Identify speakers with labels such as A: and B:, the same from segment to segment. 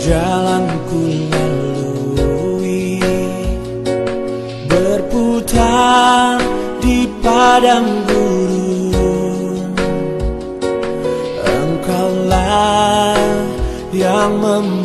A: Jalanku ku Berputar di padang gurun Engkaulah yang membuat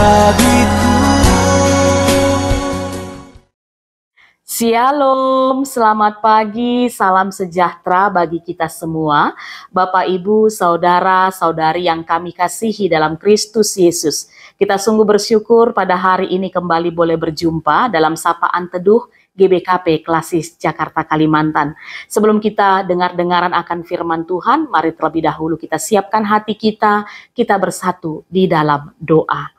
A: bagiku Shalom, selamat pagi, salam sejahtera bagi kita semua, Bapak, Ibu, Saudara, Saudari yang kami kasihi dalam Kristus Yesus. Kita sungguh bersyukur pada hari ini kembali boleh berjumpa dalam Sapaan Teduh GBKP Klasis Jakarta Kalimantan. Sebelum kita dengar-dengaran akan firman Tuhan, mari terlebih dahulu kita siapkan hati kita, kita bersatu di dalam doa.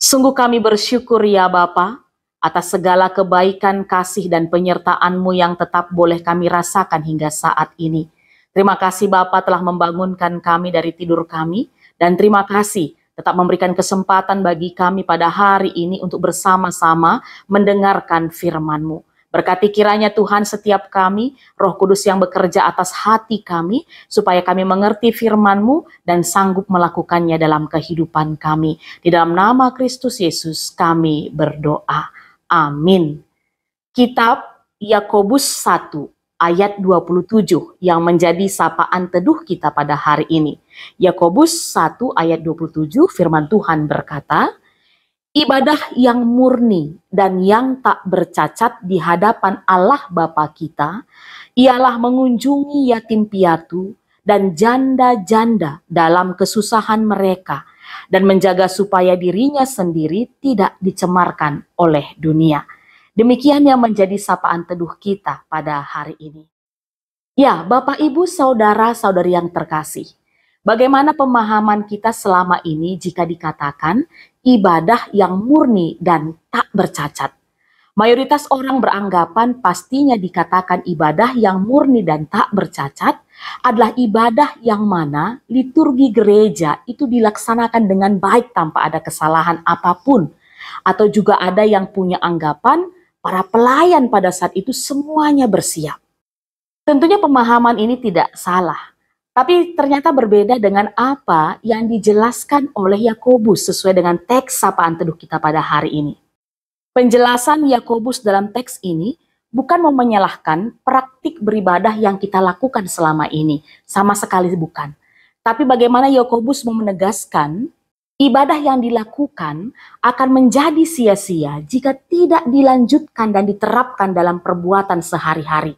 A: Sungguh kami bersyukur ya Bapa atas segala kebaikan, kasih, dan penyertaan-Mu yang tetap boleh kami rasakan hingga saat ini. Terima kasih Bapa telah membangunkan kami dari tidur kami, dan terima kasih tetap memberikan kesempatan bagi kami pada hari ini untuk bersama-sama mendengarkan firman-Mu. Berkati kiranya Tuhan setiap kami, roh kudus yang bekerja atas hati kami, supaya kami mengerti firman-Mu dan sanggup melakukannya dalam kehidupan kami. Di dalam nama Kristus Yesus kami berdoa. Amin. Kitab Yakobus 1 ayat 27 yang menjadi sapaan teduh kita pada hari ini. Yakobus 1 ayat 27 firman Tuhan berkata, ibadah yang murni dan yang tak bercacat di hadapan Allah Bapa kita ialah mengunjungi yatim piatu dan janda-janda dalam kesusahan mereka dan menjaga supaya dirinya sendiri tidak dicemarkan oleh dunia. Demikian yang menjadi sapaan teduh kita pada hari ini. Ya, Bapak Ibu, Saudara, Saudari yang terkasih, Bagaimana pemahaman kita selama ini jika dikatakan ibadah yang murni dan tak bercacat? Mayoritas orang beranggapan pastinya dikatakan ibadah yang murni dan tak bercacat adalah ibadah yang mana liturgi gereja itu dilaksanakan dengan baik tanpa ada kesalahan apapun. Atau juga ada yang punya anggapan para pelayan pada saat itu semuanya bersiap. Tentunya pemahaman ini tidak salah, tapi ternyata berbeda dengan apa yang dijelaskan oleh Yakobus sesuai dengan teks sapaan teduh kita pada hari ini. Penjelasan Yakobus dalam teks ini bukan mau menyalahkan praktik beribadah yang kita lakukan selama ini, sama sekali bukan. Tapi bagaimana Yakobus mau menegaskan ibadah yang dilakukan akan menjadi sia-sia jika tidak dilanjutkan dan diterapkan dalam perbuatan sehari-hari.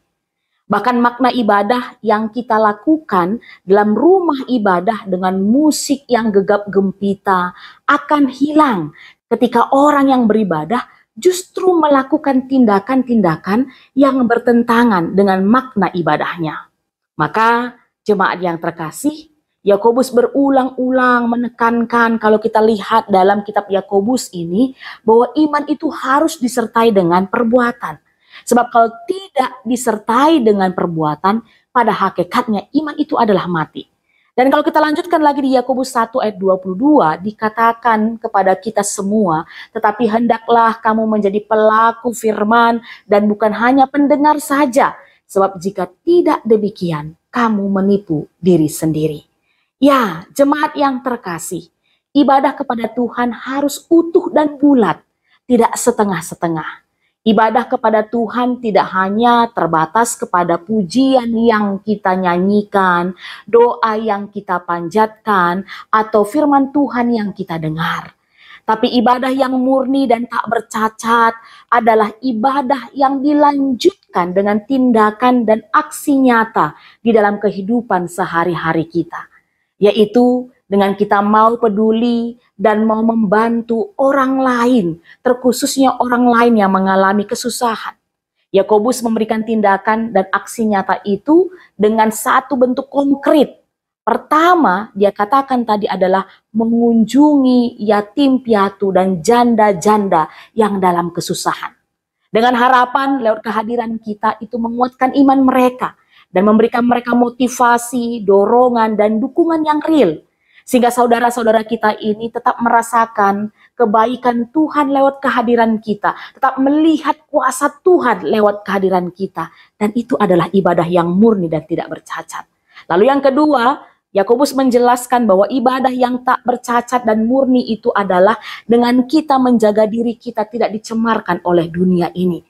A: Bahkan makna ibadah yang kita lakukan dalam rumah ibadah dengan musik yang gegap gempita akan hilang ketika orang yang beribadah justru melakukan tindakan-tindakan yang bertentangan dengan makna ibadahnya. Maka jemaat yang terkasih, Yakobus berulang-ulang menekankan kalau kita lihat dalam kitab Yakobus ini bahwa iman itu harus disertai dengan perbuatan. Sebab kalau tidak disertai dengan perbuatan, pada hakikatnya iman itu adalah mati. Dan kalau kita lanjutkan lagi di Yakobus 1 ayat 22 dikatakan kepada kita semua, tetapi hendaklah kamu menjadi pelaku firman dan bukan hanya pendengar saja, sebab jika tidak demikian kamu menipu diri sendiri. Ya, jemaat yang terkasih, ibadah kepada Tuhan harus utuh dan bulat, tidak setengah-setengah. Ibadah kepada Tuhan tidak hanya terbatas kepada pujian yang kita nyanyikan, doa yang kita panjatkan, atau firman Tuhan yang kita dengar. Tapi ibadah yang murni dan tak bercacat adalah ibadah yang dilanjutkan dengan tindakan dan aksi nyata di dalam kehidupan sehari-hari kita, yaitu dengan kita mau peduli dan mau membantu orang lain, terkhususnya orang lain yang mengalami kesusahan. Yakobus memberikan tindakan dan aksi nyata itu dengan satu bentuk konkret. Pertama, dia katakan tadi adalah mengunjungi yatim piatu dan janda-janda yang dalam kesusahan. Dengan harapan lewat kehadiran kita itu menguatkan iman mereka dan memberikan mereka motivasi, dorongan, dan dukungan yang real sehingga saudara-saudara kita ini tetap merasakan kebaikan Tuhan lewat kehadiran kita, tetap melihat kuasa Tuhan lewat kehadiran kita, dan itu adalah ibadah yang murni dan tidak bercacat. Lalu, yang kedua, Yakobus menjelaskan bahwa ibadah yang tak bercacat dan murni itu adalah dengan kita menjaga diri kita tidak dicemarkan oleh dunia ini.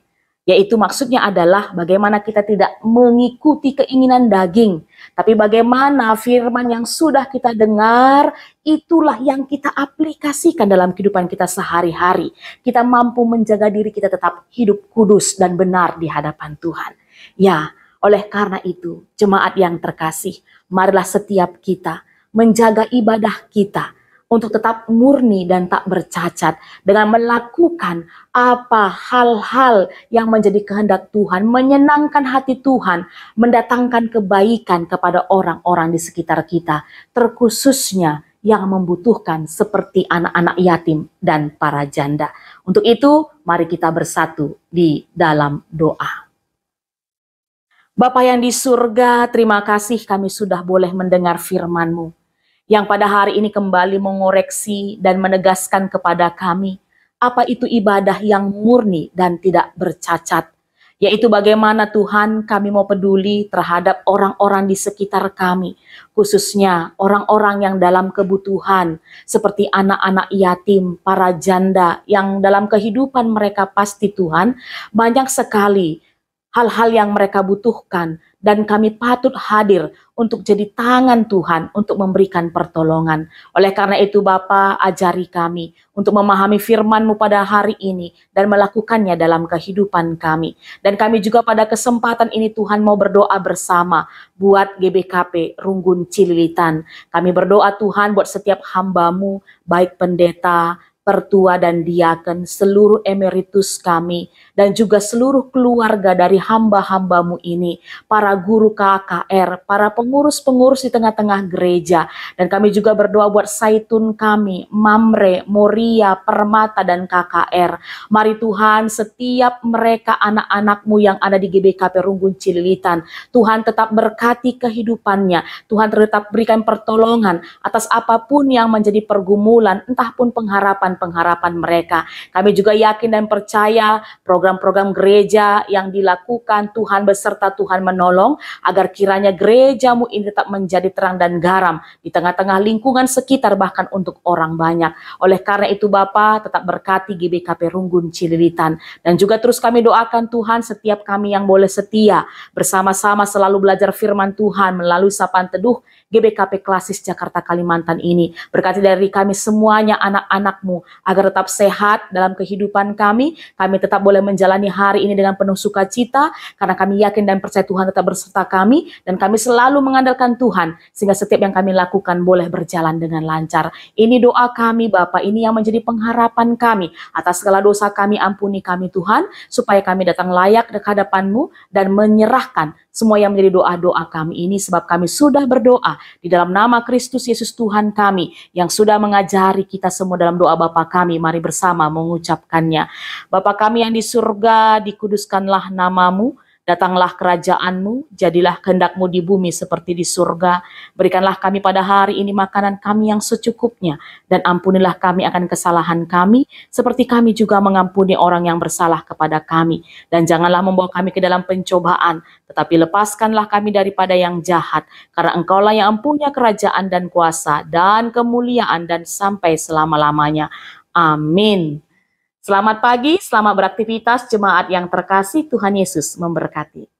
A: Yaitu maksudnya adalah bagaimana kita tidak mengikuti keinginan daging, tapi bagaimana firman yang sudah kita dengar itulah yang kita aplikasikan dalam kehidupan kita sehari-hari. Kita mampu menjaga diri kita tetap hidup kudus dan benar di hadapan Tuhan. Ya, oleh karena itu, jemaat yang terkasih, marilah setiap kita menjaga ibadah kita untuk tetap murni dan tak bercacat dengan melakukan apa hal-hal yang menjadi kehendak Tuhan, menyenangkan hati Tuhan, mendatangkan kebaikan kepada orang-orang di sekitar kita, terkhususnya yang membutuhkan seperti anak-anak yatim dan para janda. Untuk itu, mari kita bersatu di dalam doa. Bapak yang di surga, terima kasih kami sudah boleh mendengar firman-Mu yang pada hari ini kembali mengoreksi dan menegaskan kepada kami apa itu ibadah yang murni dan tidak bercacat, yaitu bagaimana Tuhan kami mau peduli terhadap orang-orang di sekitar kami, khususnya orang-orang yang dalam kebutuhan, seperti anak-anak yatim, para janda yang dalam kehidupan mereka pasti Tuhan banyak sekali hal-hal yang mereka butuhkan, dan kami patut hadir untuk jadi tangan Tuhan untuk memberikan pertolongan. Oleh karena itu Bapa ajari kami untuk memahami firman-Mu pada hari ini dan melakukannya dalam kehidupan kami. Dan kami juga pada kesempatan ini Tuhan mau berdoa bersama buat GBKP Runggun Cililitan. Kami berdoa Tuhan buat setiap hambamu, baik pendeta, pertua dan diaken, seluruh emeritus kami, dan juga seluruh keluarga dari hamba-hambamu ini, para guru KKR, para pengurus-pengurus di tengah-tengah gereja, dan kami juga berdoa buat Saitun kami, Mamre, Moria, Permata, dan KKR. Mari Tuhan, setiap mereka anak-anakmu yang ada di Gbk Runggun Cililitan, Tuhan tetap berkati kehidupannya, Tuhan tetap berikan pertolongan atas apapun yang menjadi pergumulan, entah pun pengharapan pengharapan mereka. Kami juga yakin dan percaya program-program gereja yang dilakukan Tuhan beserta Tuhan menolong agar kiranya gerejamu ini tetap menjadi terang dan garam di tengah-tengah lingkungan sekitar bahkan untuk orang banyak. Oleh karena itu Bapa tetap berkati GBKP Runggun Cililitan dan juga terus kami doakan Tuhan setiap kami yang boleh setia bersama-sama selalu belajar firman Tuhan melalui sapaan teduh GBKP Klasis Jakarta Kalimantan ini. Berkati dari kami semuanya anak-anakmu agar tetap sehat dalam kehidupan kami. Kami tetap boleh menjalani hari ini dengan penuh sukacita karena kami yakin dan percaya Tuhan tetap berserta kami dan kami selalu mengandalkan Tuhan sehingga setiap yang kami lakukan boleh berjalan dengan lancar. Ini doa kami Bapak, ini yang menjadi pengharapan kami atas segala dosa kami ampuni kami Tuhan supaya kami datang layak ke hadapanmu dan menyerahkan semua yang menjadi doa-doa kami ini sebab kami sudah berdoa di dalam nama Kristus Yesus Tuhan kami yang sudah mengajari kita semua dalam doa Bapa kami. Mari bersama mengucapkannya. Bapa kami yang di surga, dikuduskanlah namamu Datanglah kerajaanmu, jadilah kehendakmu di bumi seperti di surga. Berikanlah kami pada hari ini makanan kami yang secukupnya, dan ampunilah kami akan kesalahan kami, seperti kami juga mengampuni orang yang bersalah kepada kami. Dan janganlah membawa kami ke dalam pencobaan, tetapi lepaskanlah kami daripada yang jahat, karena engkaulah yang empunya kerajaan dan kuasa, dan kemuliaan, dan sampai selama-lamanya. Amin. Selamat pagi, selamat beraktivitas jemaat yang terkasih Tuhan Yesus memberkati.